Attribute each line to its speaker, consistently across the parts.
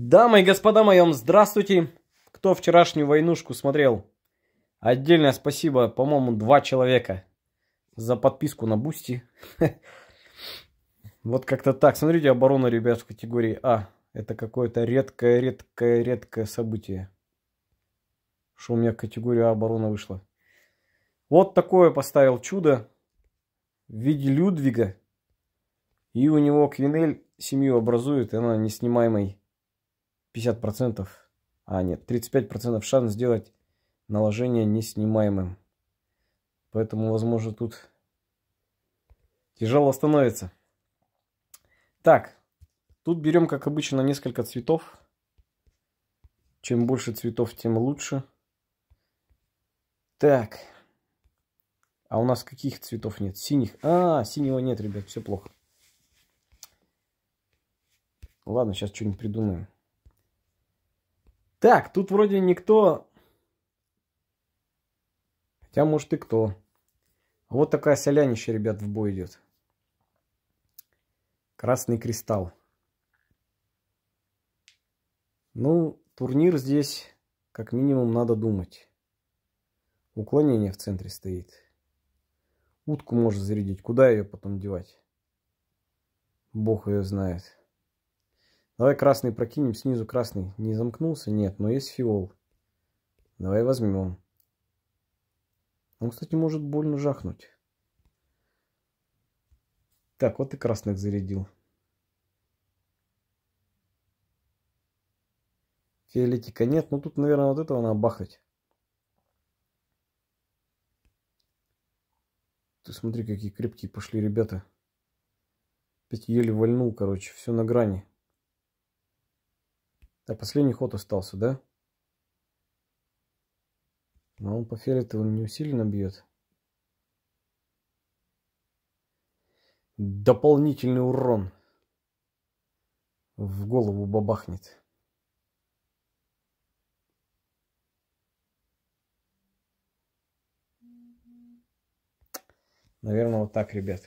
Speaker 1: Дамы и господа моем, здравствуйте! Кто вчерашнюю войнушку смотрел? Отдельное спасибо, по-моему, два человека за подписку на Бусти. Вот как-то так. Смотрите, оборона, ребят, в категории А. Это какое-то редкое, редкое, редкое событие. Что у меня категория А оборона вышла. Вот такое поставил чудо в виде Людвига. И у него Квинель семью образует, и она неснимаемый. 50%, а нет, 35% шанс сделать наложение неснимаемым. Поэтому, возможно, тут тяжело становится. Так, тут берем, как обычно, несколько цветов. Чем больше цветов, тем лучше. Так. А у нас каких цветов нет? Синих. А, синего нет, ребят, все плохо. Ладно, сейчас что-нибудь придумаем. Так, тут вроде никто... Хотя, может, и кто. Вот такая солянище ребят, в бой идет. Красный кристалл. Ну, турнир здесь как минимум надо думать. Уклонение в центре стоит. Утку можно зарядить. Куда ее потом девать? Бог ее знает. Давай красный прокинем, снизу красный. Не замкнулся? Нет, но есть фиол. Давай возьмем. Он, кстати, может больно жахнуть. Так, вот и красных зарядил. Фиолетика нет. Ну, тут, наверное, вот этого надо бахать. Ты смотри, какие крепкие пошли ребята. Опять еле вальнул, короче. Все на грани. А последний ход остался, да? Но он по фиолетовому не усиленно бьет. Дополнительный урон. В голову бабахнет. Наверное, вот так, ребят.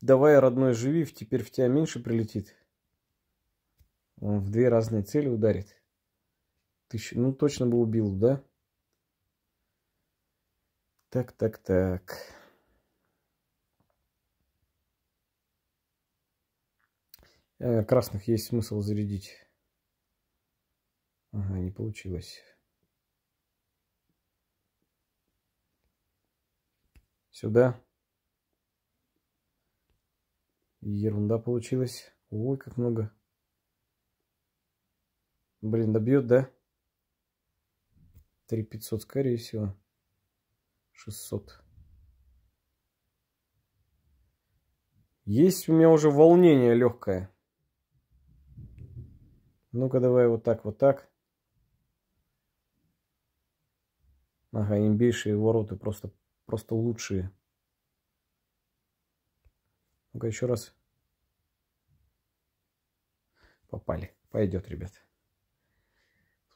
Speaker 1: Давай, родной, живи, теперь в тебя меньше прилетит. Он в две разные цели ударит. Тысяч... Ну, точно бы убил, да? Так, так, так. Э, красных есть смысл зарядить. Ага, не получилось. Сюда. Ерунда получилась. Ой, как много. Блин, добьет, да? 3500, скорее всего. 600. Есть у меня уже волнение легкое. Ну-ка, давай вот так, вот так. Ага, имбейшие вороты просто, просто лучшие. Ну-ка еще раз. Попали. Пойдет, ребят.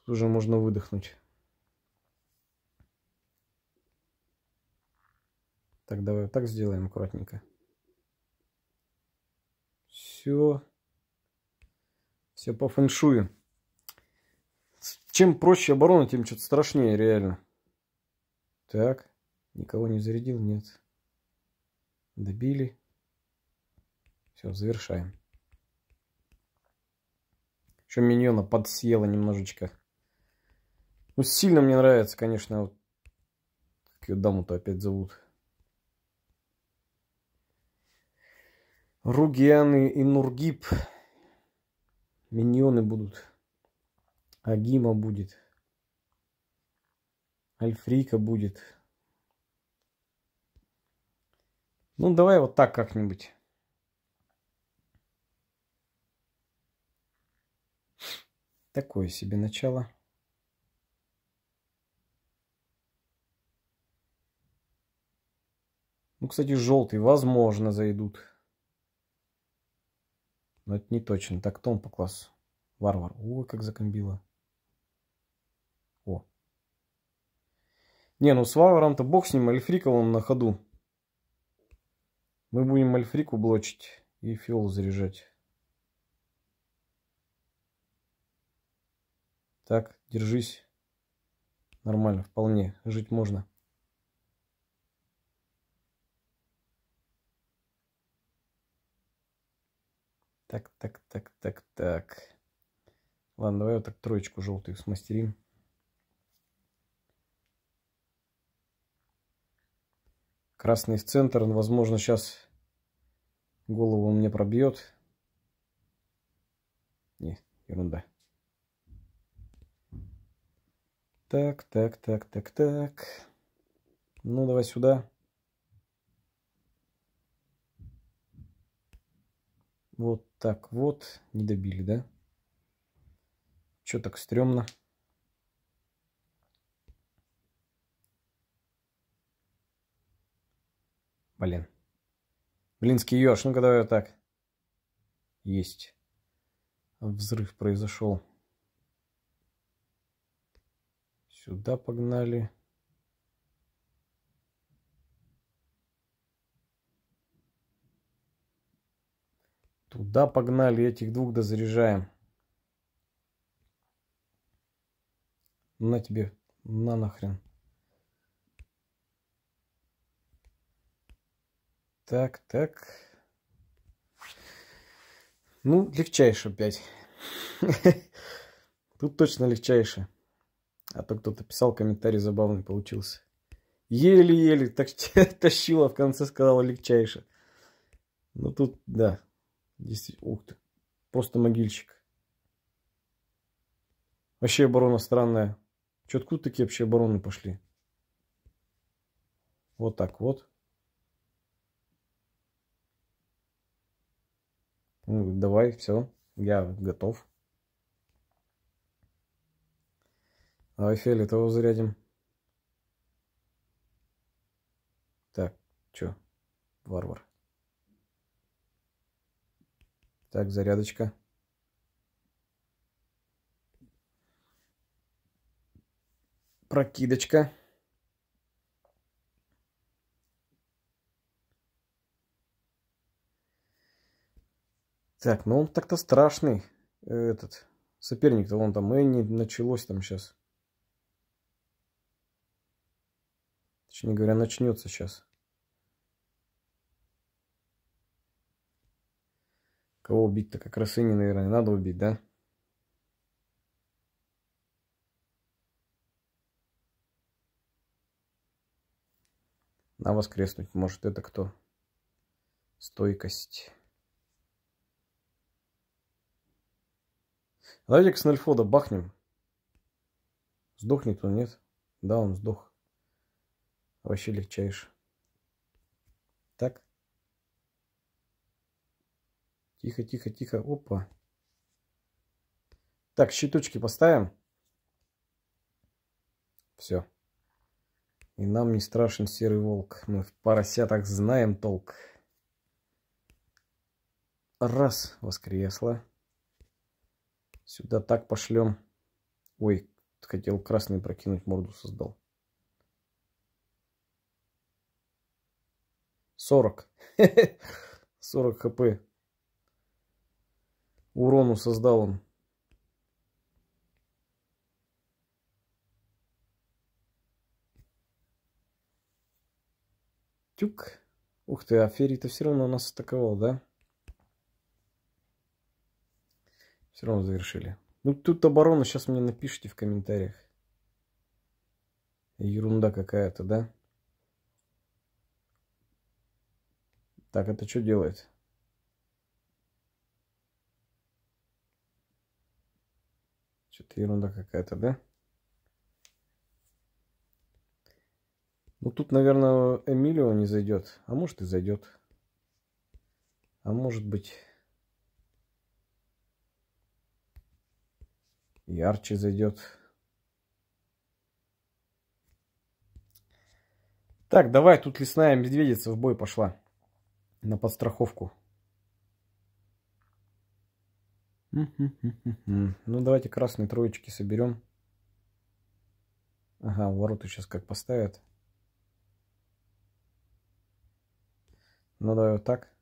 Speaker 1: Тут уже можно выдохнуть. Так, давай так сделаем аккуратненько. Все. Все по фэншую. Чем проще оборона, тем что-то страшнее, реально. Так. Никого не зарядил? Нет. Добили. Все, завершаем. Еще миньона подсъела немножечко. Ну, сильно мне нравится, конечно, вот как ее даму-то опять зовут. Ругианы и Нургип. Миньоны будут. Агима будет. Альфрика будет. Ну, давай вот так как-нибудь. Такое себе начало. Ну, кстати, желтый, возможно, зайдут. Но это не точно. Так, Том по классу? Варвар. О, как закомбило. О. Не, ну с Варваром-то бог с ним, Эльфрика он на ходу. Мы будем Эльфрику блочить и фиол заряжать. Так, держись. Нормально, вполне, жить можно. Так, так, так, так, так. Ладно, давай вот так троечку желтую смастерим. Красный в центр. Он, возможно, сейчас голову он мне пробьет. Не, ерунда. Так, так, так, так, так. Ну, давай сюда. Вот так вот. Не добили, да? Чё так стрёмно? Блин. Блинский еж, ну-ка давай вот так. Есть. Взрыв произошел. Сюда погнали. Туда погнали, этих двух дозаряжаем. На тебе, на нахрен. Так, так. Ну, легчайше опять. Тут точно легчайше. А то кто-то писал, комментарий забавный получился. Еле-еле так тащила, в конце сказала легчайше. Ну тут, да, действительно, ух ты, просто могильщик. Вообще оборона странная. Че, откуда такие вообще обороны пошли? Вот так вот. Ну, давай, все, я готов. А Давай того зарядим. Так, чё? Варвар. Так, зарядочка. Прокидочка. Так, ну он так-то страшный, этот соперник-то вон там, и не началось там сейчас. Еще не говоря, начнется сейчас. Кого убить-то? Как раз и не, наверное, надо убить, да? На воскреснуть может это кто? Стойкость. Давайте-ка с Нельфода бахнем. Сдохнет он, нет? Да, он сдох. Вообще легчайше. Так. Тихо, тихо, тихо. Опа. Так, щиточки поставим. Все. И нам не страшен серый волк. Мы в поросятах знаем толк. Раз. Воскресло. Сюда так пошлем. Ой, хотел красный прокинуть, морду создал. 40. 40 хп. Урону создал он. Тюк. Ух ты, а Ферри-то все равно нас атаковал, да? Все равно завершили. Ну тут оборона, сейчас мне напишите в комментариях. Ерунда какая-то, да? Так, это что делает? Что-то ерунда какая-то, да? Ну, тут, наверное, Эмилио не зайдет. А может и зайдет. А может быть... ярче зайдет. Так, давай, тут лесная медведица в бой пошла на подстраховку. Ну, давайте красные троечки соберем. Ага, ворота сейчас как поставят. Ну, давай вот так.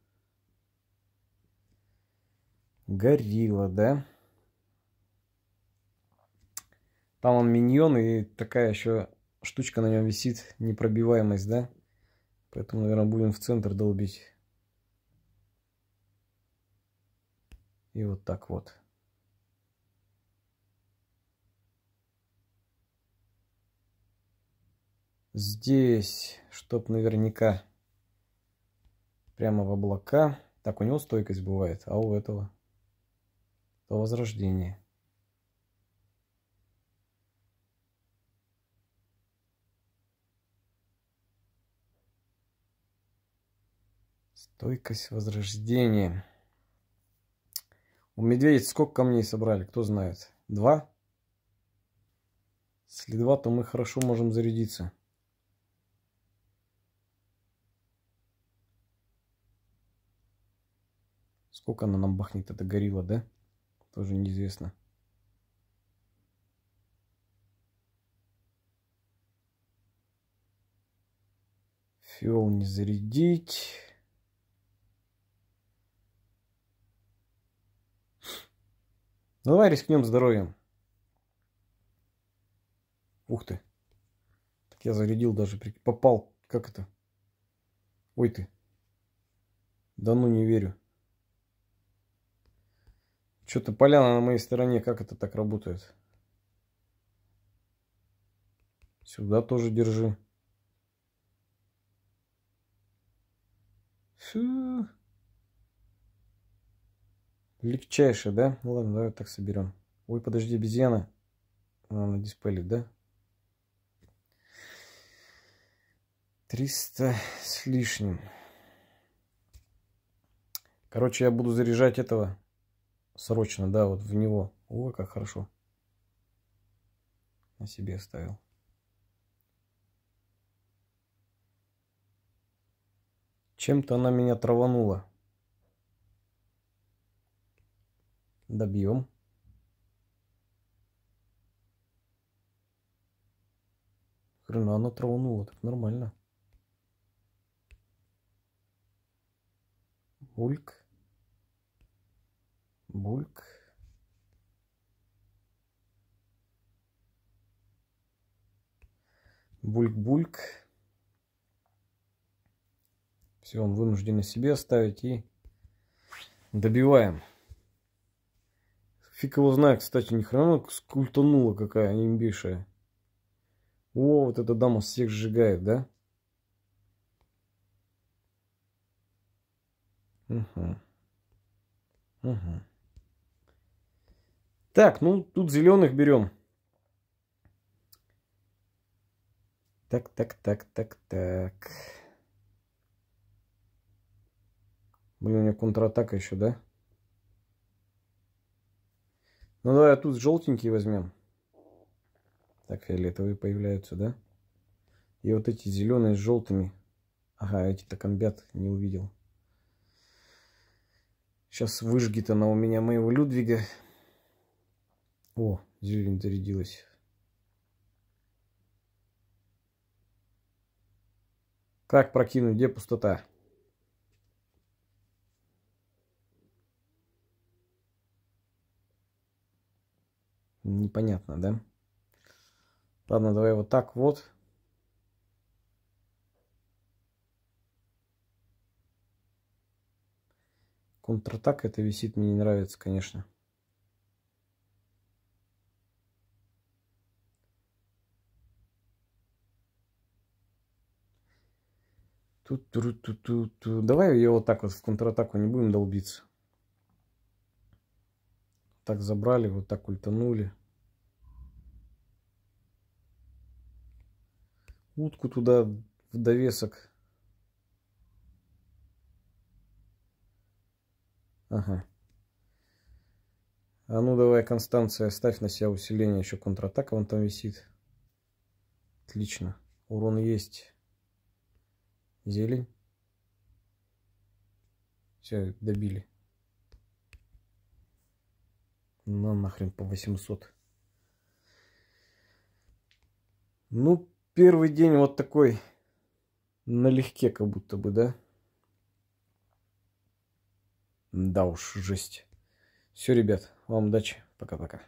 Speaker 1: Горилла, да? Там он миньон и такая еще штучка на нем висит, непробиваемость, да? Поэтому, наверное, будем в центр долбить. И вот так вот. Здесь, чтоб наверняка прямо в облака. Так, у него стойкость бывает, а у этого то возрождение. Стойкость возрождения. У медведя сколько камней собрали, кто знает? Два? Если два, то мы хорошо можем зарядиться. Сколько она нам бахнет, это горилла, да? Тоже неизвестно. Фиол не зарядить. Ну давай рискнем здоровьем. Ух ты. Так я зарядил даже. Попал. Как это? Ой ты. Да ну не верю. Что-то поляна на моей стороне. Как это так работает? Сюда тоже держи. Фу. Легчайшая, да? Ну ладно, давай так соберем. Ой, подожди, обезьяна. Она на дисплее, да? 300 с лишним. Короче, я буду заряжать этого срочно, да, вот в него. О, как хорошо. На себе оставил. Чем-то она меня траванула. добьем. Хрена она траванула, так нормально. Бульк. Бульк. Бульк-бульк. Все, он вынужден на себе оставить и добиваем. Фиг его знает, кстати, не хрена скультанула какая имбишая. О, вот эта дама всех сжигает, да? Угу. Угу. Так, ну тут зеленых берем. Так, так, так, так, так. Блин, у меня контратака еще, да? Ну, давай тут желтенькие возьмем. Так, фиолетовые появляются, да? И вот эти зеленые с желтыми. Ага, эти-то комбят не увидел. Сейчас выжгит она у меня моего Людвига. О, зелень зарядилась. Как прокинуть, где пустота? очень понятно, да? Ладно, давай вот так вот. Контратака, это висит, мне не нравится, конечно. Тут, тут, тут, тут, тут. Давай ее вот так вот в контратаку не будем долбиться. Так забрали, вот так ультанули. утку туда в довесок. Ага. А ну давай, Констанция, ставь на себя усиление. Еще контратака вон там висит. Отлично. Урон есть. Зелень. Все, добили. На ну, нахрен по 800. Ну, Первый день вот такой налегке как будто бы, да? Да уж, жесть. Все, ребят, вам удачи. Пока-пока.